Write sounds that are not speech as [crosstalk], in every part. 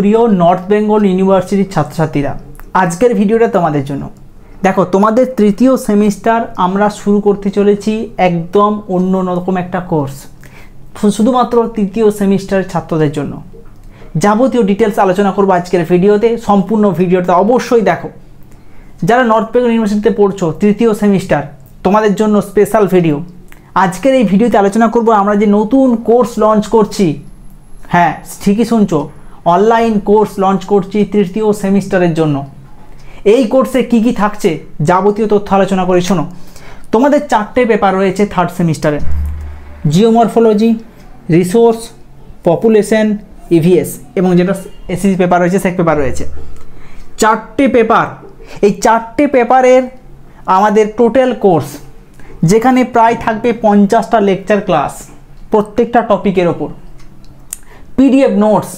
প্রিয় নর্থ বেঙ্গল ইউনিভার্সিটির ছাত্রছাত্রীরা আজকের ভিডিওটা তোমাদের জন্য দেখো তোমাদের তৃতীয় সেমিস্টার আমরা শুরু করতে চলেছি একদম অন্য রকম একটা কোর্স শুধুমাত্র তৃতীয় সেমিস্টারের ছাত্রদের জন্য যাবতীয় ডিটেলস আলোচনা করবো আজকের ভিডিওতে সম্পূর্ণ ভিডিওটা অবশ্যই দেখো যারা নর্থ বেঙ্গল ইউনিভার্সিটিতে পড়ছো তৃতীয় সেমিস্টার তোমাদের জন্য স্পেশাল ভিডিও আজকের এই ভিডিওতে আলোচনা করব আমরা যে নতুন কোর্স লঞ্চ করছি হ্যাঁ ঠিকই শুনছো অনলাইন কোর্স লঞ্চ করছি তৃতীয় সেমিস্টারের জন্য এই কোর্সে কি কি থাকছে যাবতীয় তথ্য আলোচনা করি শোনো তোমাদের চারটে পেপার রয়েছে থার্ড সেমিস্টারে জিওমরফোলজি রিসোর্স পপুলেশন ইভিএস এবং যেটা এসিসি পেপার e রয়েছে সেক পেপার রয়েছে চারটে পেপার এই চারটে পেপারের আমাদের টোটাল কোর্স যেখানে প্রায় থাকবে পঞ্চাশটা লেকচার ক্লাস প্রত্যেকটা টপিকের ওপর PDF notes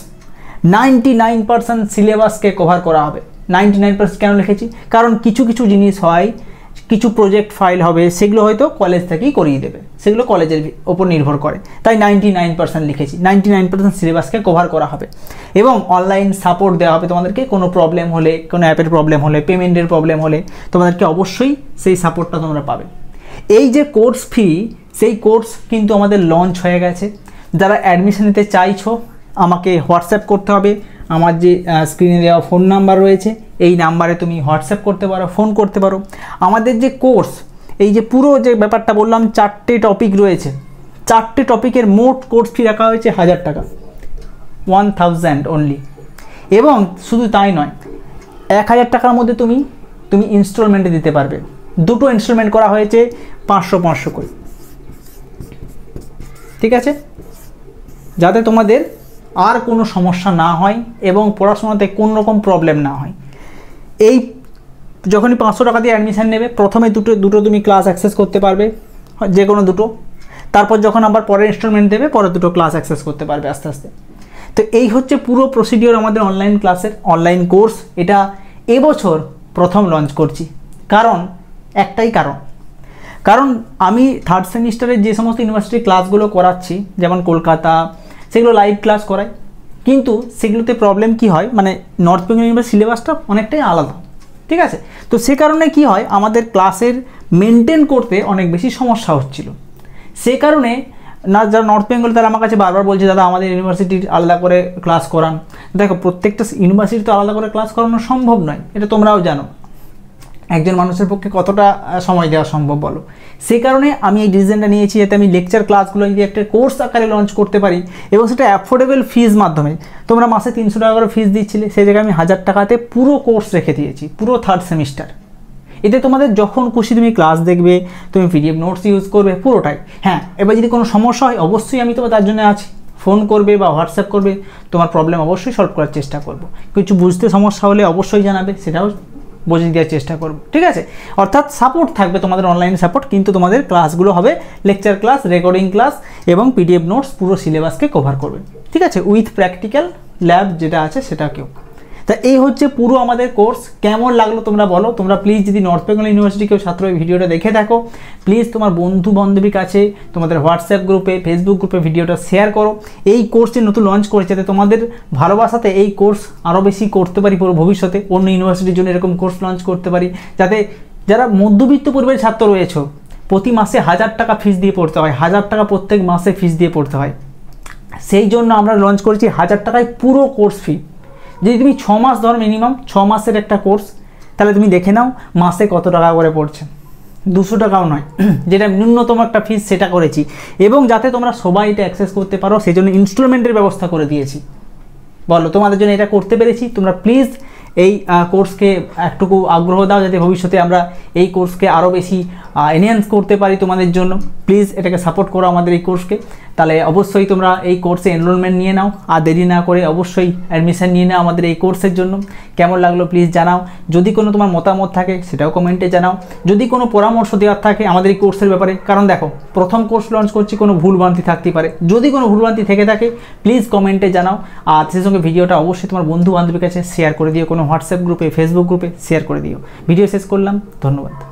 ninety nine percent সিলেবাসকে কভার করা হবে নাইনটি নাইন পার্সেন্ট কেন লিখেছি কারণ কিছু কিছু জিনিস হয় কিছু প্রজেক্ট ফাইল হবে সেগুলো হয়তো কলেজ থেকেই করিয়ে দেবে সেগুলো কলেজের ওপর নির্ভর করে তাই নাইনটি নাইন পার্সেন্ট লিখেছি নাইনটি নাইন পার্সেন্ট সিলেবাসকে কভার করা হবে এবং অনলাইন সাপোর্ট দেওয়া হবে তোমাদেরকে কোনো প্রবলেম হলে কোনো অ্যাপের প্রবলেম হলে পেমেন্টের প্রবলেম হলে তোমাদেরকে অবশ্যই সেই সাপোর্টটা তোমরা পাবে এই যে কোর্স ফি সেই কোর্স কিন্তু আমাদের লঞ্চ হয়ে গেছে যারা অ্যাডমিশন নিতে চাইছো আমাকে হোয়াটসঅ্যাপ করতে হবে আমার যে স্ক্রিনে দেওয়া ফোন নাম্বার রয়েছে এই নাম্বারে তুমি হোয়াটসঅ্যাপ করতে পারো ফোন করতে পারো আমাদের যে কোর্স এই যে পুরো যে ব্যাপারটা বললাম চারটে টপিক রয়েছে চারটে টপিকের মোট কোর্স ফি রাখা হয়েছে হাজার টাকা ওয়ান থাউজ্যান্ড অনলি এবং শুধু তাই নয় এক হাজার টাকার মধ্যে তুমি তুমি ইনস্টলমেন্টে দিতে পারবে দুটো ইনস্টলমেন্ট করা হয়েছে পাঁচশো পাঁচশো করে ঠিক আছে যাতে তোমাদের আর কোনো সমস্যা না হয় এবং পড়াশোনাতে কোনো রকম প্রবলেম না হয় এই যখনই পাঁচশো টাকা দিয়ে অ্যাডমিশান নেবে প্রথমে দুটো দুটো তুমি ক্লাস অ্যাক্সেস করতে পারবে যে কোনো দুটো তারপর যখন আবার পরের ইনস্টলমেন্ট দেবে পরে দুটো ক্লাস অ্যাক্সেস করতে পারবে আস্তে আস্তে তো এই হচ্ছে পুরো প্রসিডিওর আমাদের অনলাইন ক্লাসের অনলাইন কোর্স এটা এবছর প্রথম লঞ্চ করছি কারণ একটাই কারণ কারণ আমি থার্ড সেমিস্টারের যে সমস্ত ইউনিভার্সিটির ক্লাসগুলো করাচ্ছি যেমন কলকাতা সেগুলো লাইভ ক্লাস করায় কিন্তু সেগুলোতে প্রবলেম কি হয় মানে নর্থ বেঙ্গল ইউনিভার্সিটির সিলেবাসটা অনেকটাই আলাদা ঠিক আছে তো সে কারণে কি হয় আমাদের ক্লাসের মেনটেন করতে অনেক বেশি সমস্যা হচ্ছিল সে কারণে না যারা নর্থ বেঙ্গল তারা আমার কাছে বারবার বলছে দাদা আমাদের ইউনিভার্সিটির আলাদা করে ক্লাস করান দেখো প্রত্যেকটা ইউনিভার্সিটি তো আলাদা করে ক্লাস করানো সম্ভব নয় এটা তোমরাও জানো একজন মানুষের পক্ষে কতটা সময় দেওয়া সম্ভব বলো সেই কারণে আমি এই ডিসিশনটা নিয়েছি যাতে আমি লেকচার ক্লাসগুলো যদি একটা কোর্স আকারে লঞ্চ করতে পারি এবং সেটা অ্যাফোর্ডেবল ফিজ মাধ্যমে তোমরা মাসে তিনশো টাকা করে ফিজ দিচ্ছিলে সেই জায়গায় আমি হাজার টাকাতে পুরো কোর্স রেখে দিয়েছি পুরো থার্ড সেমিস্টার এতে তোমাদের যখন খুশি তুমি ক্লাস দেখবে তুমি পিডিএফ নোটস ইউজ করবে পুরোটাই হ্যাঁ এবার যদি কোনো সমস্যা হয় অবশ্যই আমি তোমার তার জন্য আছি ফোন করবে বা হোয়াটসঅ্যাপ করবে তোমার প্রবলেম অবশ্যই সলভ করার চেষ্টা করব কিছু বুঝতে সমস্যা হলে অবশ্যই জানাবে সেটাও বুঝিয়ে দেওয়ার চেষ্টা করব ঠিক আছে অর্থাৎ সাপোর্ট থাকবে তোমাদের অনলাইন সাপোর্ট কিন্তু তোমাদের ক্লাসগুলো হবে লেকচার ক্লাস রেকর্ডিং ক্লাস এবং পিডিএফ নোটস পুরো সিলেবাসকে কভার করবে ঠিক আছে উইথ প্র্যাকটিক্যাল ল্যাব যেটা আছে সেটাকেও তা এই হচ্ছে পুরো আমাদের কোর্স কেমন লাগলো তোমরা বলো তোমরা প্লিজ যদি নর্থ বেঙ্গল ইউনিভার্সিটি কেউ ছাত্র এই ভিডিওটা দেখে থাকো প্লিজ তোমার বন্ধু বান্ধবীর কাছে তোমাদের হোয়াটসঅ্যাপ গ্রুপে ফেসবুক গ্রুপে ভিডিওটা শেয়ার করো এই কোর্সটি নতুন লঞ্চ করেছে তাতে তোমাদের ভালোবাসাতে এই কোর্স আরও বেশি করতে পারি পুরো ভবিষ্যতে অন্য ইউনিভার্সিটির জন্য এরকম কোর্স লঞ্চ করতে পারি যাতে যারা মধ্যবিত্ত পরিবারের ছাত্র রয়েছে প্রতি মাসে হাজার টাকা ফিস দিয়ে পড়তে হয় হাজার টাকা প্রত্যেক মাসে ফিস দিয়ে পড়তে হয় সেই জন্য আমরা লঞ্চ করেছি হাজার টাকায় পুরো কোর্স ফি যদি তুমি ছ মাস ধর মিনিমাম ছ মাসের একটা কোর্স তাহলে তুমি দেখে নাও মাসে কত টাকা করে পড়ছে দুশো টাকাও নয় [clears throat] যেটা ন্যূনতম একটা ফিস সেটা করেছি এবং যাতে তোমরা সবাই এটা অ্যাক্সেস করতে পারো সেই জন্য ইনস্টলমেন্টের ব্যবস্থা করে দিয়েছি বলো তোমাদের জন্য এটা করতে পেরেছি তোমরা প্লিজ এই কোর্সকে একটুকু আগ্রহ দাও যাতে ভবিষ্যতে আমরা এই কোর্সকে আরও বেশি এনহ্যান্স করতে পারি তোমাদের জন্য প্লিজ এটাকে সাপোর্ট করো আমাদের এই কোর্সকে তাহলে অবশ্যই তোমরা এই কোর্সে এনরোলমেন্ট নিয়ে নাও আর দেরি না করে অবশ্যই অ্যাডমিশান নিয়ে নাও আমাদের এই কোর্সের জন্য কেমন লাগলো প্লিজ জানাও যদি কোনো তোমার মতামত থাকে সেটাও কমেন্টে জানাও যদি কোনো পরামর্শ দেওয়ার থাকে আমাদের এই কোর্সের ব্যাপারে কারণ দেখো প্রথম কোর্স লঞ্চ করছি কোনো ভুলভ্রান্তি থাকতে পারে যদি কোনো ভুলভ্রান্তি থেকে থাকে প্লিজ কমেন্টে জানাও আর সেই সঙ্গে ভিডিওটা অবশ্যই তোমার বন্ধু বান্ধবীর কাছে শেয়ার করে দিও কোনো হোয়াটসঅ্যাপ গ্রুপে ফেসবুক গ্রুপে শেয়ার করে দিও ভিডিও শেষ করলাম ধন্যবাদ